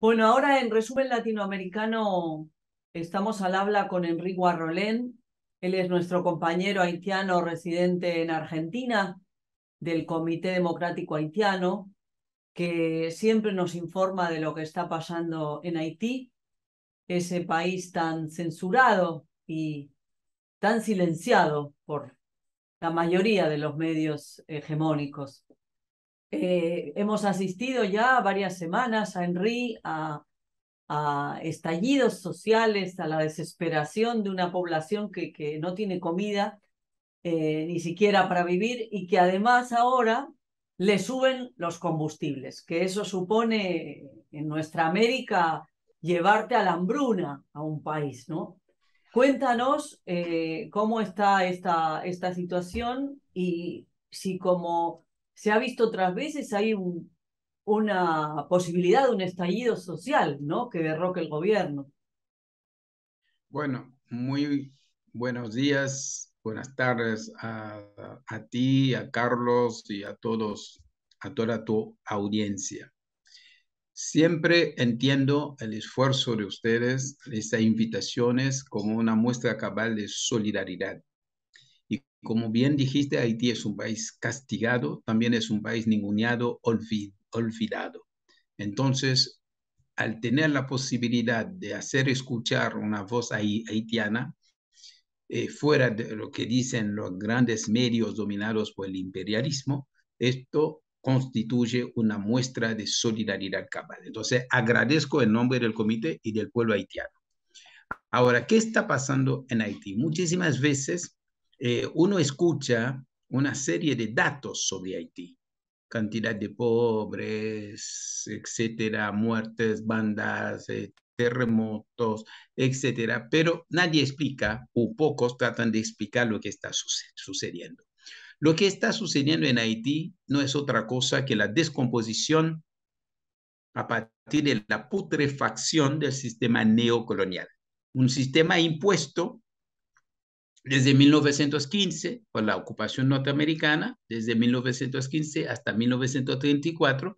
Bueno, ahora en resumen latinoamericano estamos al habla con Enrique Arrolén. Él es nuestro compañero haitiano residente en Argentina del Comité Democrático Haitiano, que siempre nos informa de lo que está pasando en Haití, ese país tan censurado y tan silenciado por la mayoría de los medios hegemónicos. Eh, hemos asistido ya varias semanas a Henry, a, estallidos sociales, a la desesperación de una población que, no tiene comida eh, ni siquiera para vivir y que además ahora le suben los combustibles, que eso supone en nuestra América llevarte a la hambruna a un país, ¿no? Cuéntanos eh, cómo está esta situación y si como se ha visto otras veces, hay una posibilidad de un estallido social, ¿no? Que derroque el gobierno. Bueno, muy buenos días, buenas tardes a, a ti, a Carlos y a todos, a toda tu audiencia. Siempre entiendo el esfuerzo de ustedes, estas invitaciones, como una muestra cabal de solidaridad como bien dijiste, Haití es un país castigado, también es un país ninguneado, olvidado. Entonces, al tener la posibilidad de hacer escuchar una voz haitiana, eh, fuera de lo que dicen los grandes medios dominados por el imperialismo, esto constituye una muestra de solidaridad cabal. Entonces, agradezco en nombre del comité y del pueblo haitiano. Ahora, ¿qué está pasando en Haití? Muchísimas veces eh, uno escucha una serie de datos sobre Haití. Cantidad de pobres, etcétera, muertes, bandas, eh, terremotos, etcétera, pero nadie explica o pocos tratan de explicar lo que está sucediendo. Lo que está sucediendo en Haití no es otra cosa que la descomposición a partir de la putrefacción del sistema neocolonial, un sistema impuesto desde 1915, por la ocupación norteamericana, desde 1915 hasta 1934,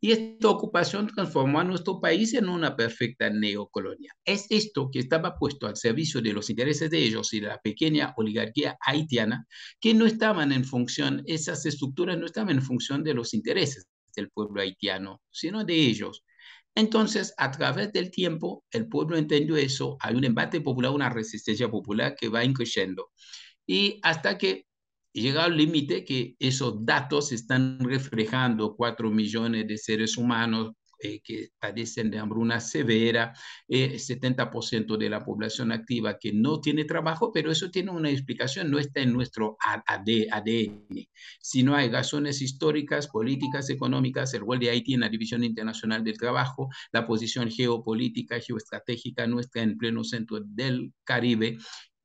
y esta ocupación transformó a nuestro país en una perfecta neocolonia. Es esto que estaba puesto al servicio de los intereses de ellos y de la pequeña oligarquía haitiana, que no estaban en función, esas estructuras no estaban en función de los intereses del pueblo haitiano, sino de ellos. Entonces, a través del tiempo, el pueblo entendió eso, hay un embate popular, una resistencia popular que va increciendo. Y hasta que llega al límite que esos datos están reflejando 4 millones de seres humanos, eh, que padecen de hambruna severa, 70% eh, de la población activa que no tiene trabajo, pero eso tiene una explicación, no está en nuestro ADN, sino hay razones históricas, políticas, económicas, el rol de Haití en la División Internacional del Trabajo, la posición geopolítica, geoestratégica nuestra en pleno centro del Caribe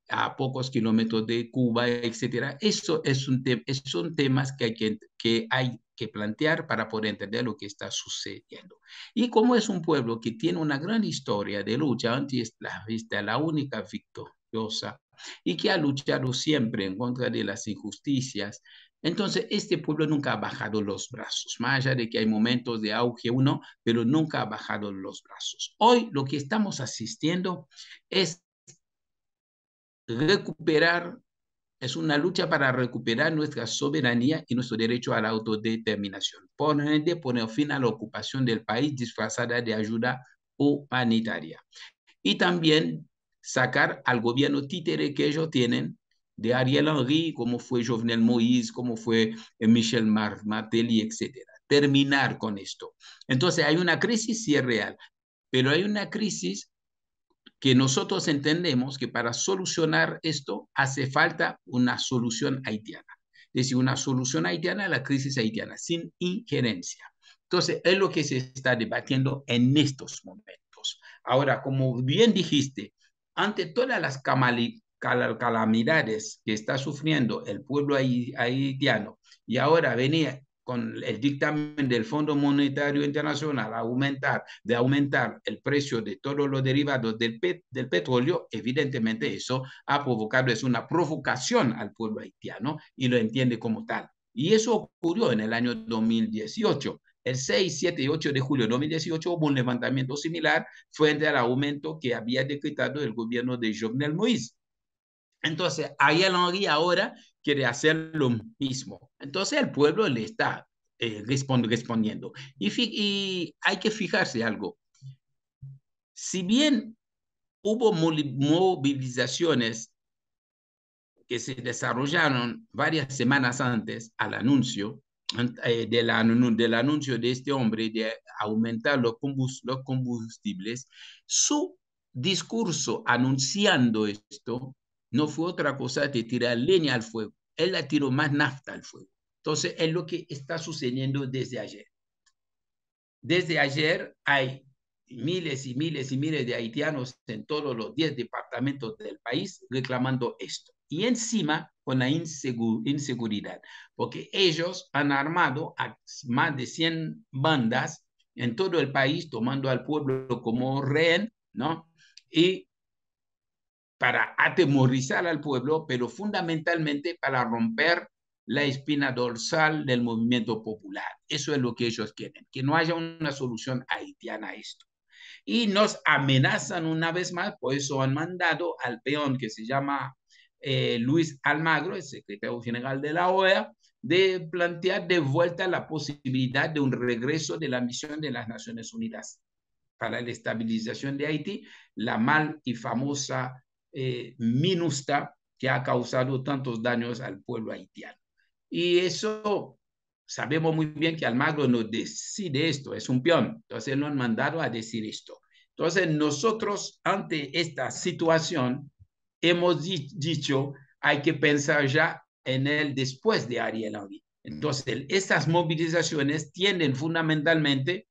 a pocos kilómetros de Cuba, etcétera. Eso es un son temas que hay que, hay que plantear para poder entender lo que está sucediendo. Y como es un pueblo que tiene una gran historia de lucha antiesclavista, la única victoriosa y que ha luchado siempre en contra de las injusticias, entonces, este pueblo nunca ha bajado los brazos, más allá de que hay momentos de auge uno, pero nunca ha bajado los brazos. Hoy lo que estamos asistiendo es recuperar, es una lucha para recuperar nuestra soberanía y nuestro derecho a la autodeterminación. Por poner fin a la ocupación del país disfrazada de ayuda humanitaria. Y también sacar al gobierno títere que ellos tienen de Ariel Henry, como fue Jovenel Moïse, como fue eh, Michel Martelly, etc. Terminar con esto. Entonces hay una crisis, sí es real, pero hay una crisis que nosotros entendemos que para solucionar esto hace falta una solución haitiana. Es decir, una solución haitiana a la crisis haitiana, sin injerencia. Entonces, es lo que se está debatiendo en estos momentos. Ahora, como bien dijiste, ante todas las calamidades que está sufriendo el pueblo haitiano, y ahora venía con el dictamen del Fondo Monetario Internacional a aumentar, de aumentar el precio de todos los derivados del, del petróleo, evidentemente eso ha provocado, es una provocación al pueblo haitiano y lo entiende como tal. Y eso ocurrió en el año 2018. El 6, 7 y 8 de julio de 2018 hubo un levantamiento similar frente al aumento que había decretado el gobierno de Jovenel Moïse. Entonces, Ariel Henry ahora quiere hacer lo mismo. Entonces el pueblo le está eh, respondiendo. Y, y, hay que fijarse algo. Si bien hubo movilizaciones que se desarrollaron varias semanas antes al anuncio, eh, del, anuncio de este hombre de aumentar los, los combustibles, su discurso anunciando esto no fue otra cosa que tirar leña al fuego. Él la tiró más nafta al fuego. Entonces, es lo que está sucediendo desde ayer. Desde ayer hay miles y miles y miles de haitianos en todos los 10 departamentos del país reclamando esto. Y encima con la inseguridad, porque ellos han armado a más de 100 bandas en todo el país, tomando al pueblo como rehén, ¿no? Y para atemorizar al pueblo, pero fundamentalmente para romper la espina dorsal del movimiento popular. Eso es lo que ellos quieren, que no haya una solución haitiana a esto. Y nos amenazan una vez más, por eso han mandado al peón que se llama eh, Luis Almagro, el secretario general de la OEA, de plantear de vuelta la posibilidad de un regreso de la misión de las Naciones Unidas para la estabilización de Haití, la mal y famosa eh, MINUSTA, que ha causado tantos daños al pueblo haitiano. Y eso, sabemos muy bien que Almagro no decide esto, es un peón. Entonces lo han mandado a decir esto. Entonces nosotros ante esta situación hemos dicho, hay que pensar ya en él después de Ariel Henry. Mm. Entonces, estas movilizaciones tienden fundamentalmente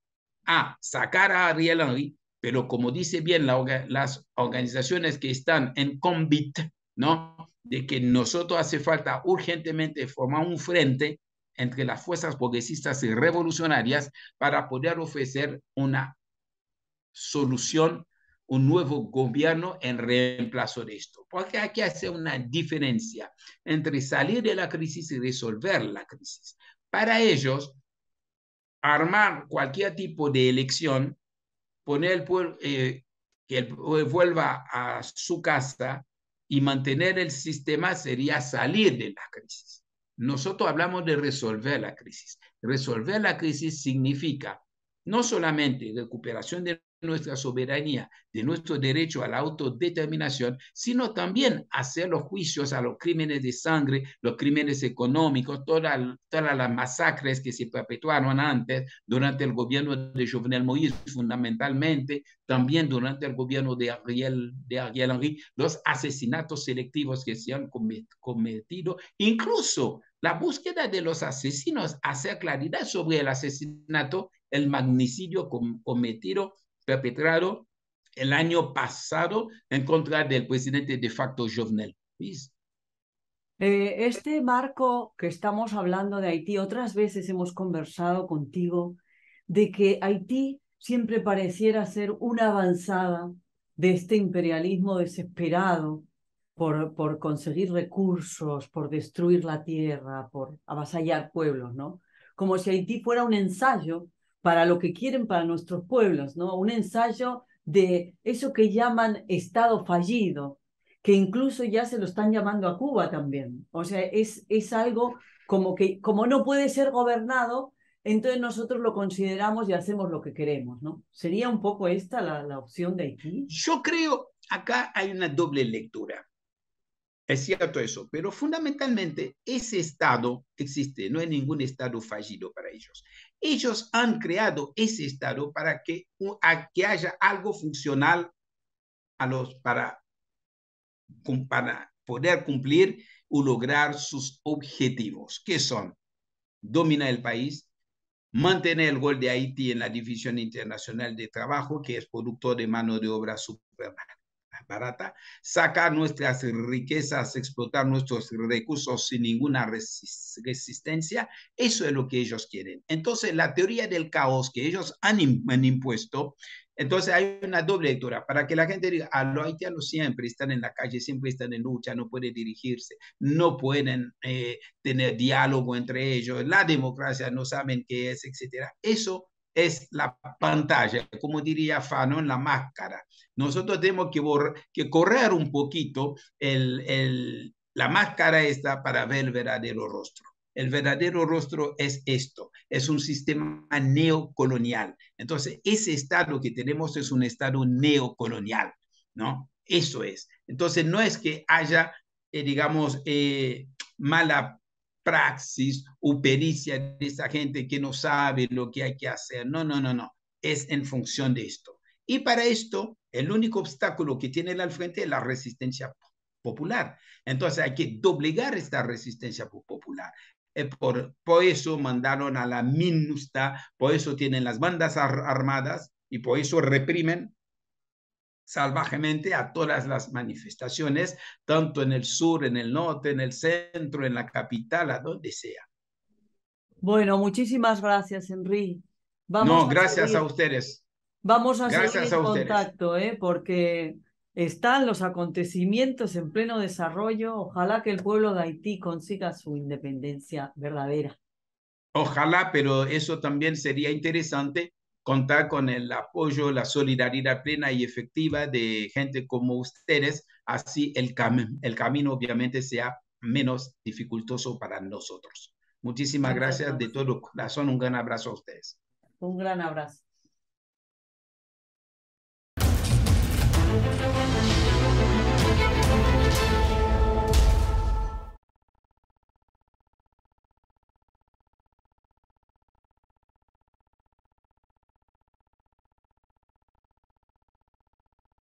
a sacar a Ariel Henry pero como dice bien las organizaciones que están en convit, ¿no? De que nosotros hace falta urgentemente formar un frente entre las fuerzas progresistas y revolucionarias para poder ofrecer una solución, un nuevo gobierno en reemplazo de esto. Porque hay que hacer una diferencia entre salir de la crisis y resolver la crisis. Para ellos, armar cualquier tipo de elección poner el pueblo, eh, que el pueblo vuelva a su casa y mantener el sistema sería salir de la crisis. Nosotros hablamos de resolver la crisis. Resolver la crisis significa no solamente recuperación de nuestra soberanía, de nuestro derecho a la autodeterminación, sino también hacer los juicios a los crímenes de sangre, los crímenes económicos, todas, las masacres que se perpetuaron antes durante el gobierno de Jovenel Moïse, fundamentalmente, también durante el gobierno de Ariel, de Henry, los asesinatos selectivos que se han cometido, incluso la búsqueda de los asesinos, hacer claridad sobre el asesinato, el magnicidio cometido perpetrado el año pasado en contra del presidente de facto Jovenel eh, este marco que estamos hablando de Haití, otras veces hemos conversado contigo de que Haití siempre pareciera ser una avanzada de este imperialismo desesperado por, por conseguir recursos, por destruir la tierra, por avasallar pueblos, ¿no? Como si Haití fuera un ensayo para lo que quieren para nuestros pueblos, ¿no? Un ensayo de eso que llaman Estado fallido, que incluso ya se lo están llamando a Cuba también. O sea, es, es algo como que, como no puede ser gobernado, entonces nosotros lo consideramos y hacemos lo que queremos, ¿no? ¿Sería un poco esta la, opción de aquí? Yo creo, acá hay una doble lectura. Es cierto eso, pero fundamentalmente ese Estado existe, no hay ningún Estado fallido para ellos. Ellos han creado ese estado para que, haya algo funcional a los, para, poder cumplir o lograr sus objetivos, que son dominar el país, mantener el gol de Haití en la División Internacional de Trabajo, que es productor de mano de obra superman barata, sacar nuestras riquezas, explotar nuestros recursos sin ninguna resistencia, eso es lo que ellos quieren. Entonces, la teoría del caos que ellos han, impuesto, entonces hay una doble lectura para que la gente diga, a ah, los haitianos siempre están en la calle, siempre están en lucha, no pueden dirigirse, no pueden eh, tener diálogo entre ellos, la democracia no saben qué es, etcétera. Eso es la pantalla, como diría en la máscara. Nosotros tenemos que, correr un poquito la máscara esta para ver el verdadero rostro. El verdadero rostro es esto, es un sistema neocolonial. Entonces, ese estado que tenemos es un estado neocolonial, ¿no? Eso es. Entonces, no es que haya, eh, digamos, eh, mala praxis o pericia de esa gente que no sabe lo que hay que hacer. No, no, no, no. Es en función de esto. Y para esto, el único obstáculo que tiene al frente es la resistencia popular. Entonces hay que doblegar esta resistencia popular. Eh, por, por eso mandaron a la MINUSTA, por eso tienen las bandas armadas y por eso reprimen salvajemente a todas las manifestaciones, tanto en el sur, en el norte, en el centro, en la capital, a donde sea. Bueno, muchísimas gracias, Henry. Vamos no, gracias a ustedes. Vamos a hacer en contacto, eh, porque están los acontecimientos en pleno desarrollo. Ojalá que el pueblo de Haití consiga su independencia verdadera. Ojalá, pero eso también sería interesante contar con el apoyo, la solidaridad plena y efectiva de gente como ustedes, así el, cam el camino obviamente sea menos dificultoso para nosotros. Muchísimas gracias. gracias de todo corazón. Un gran abrazo a ustedes. Un gran abrazo.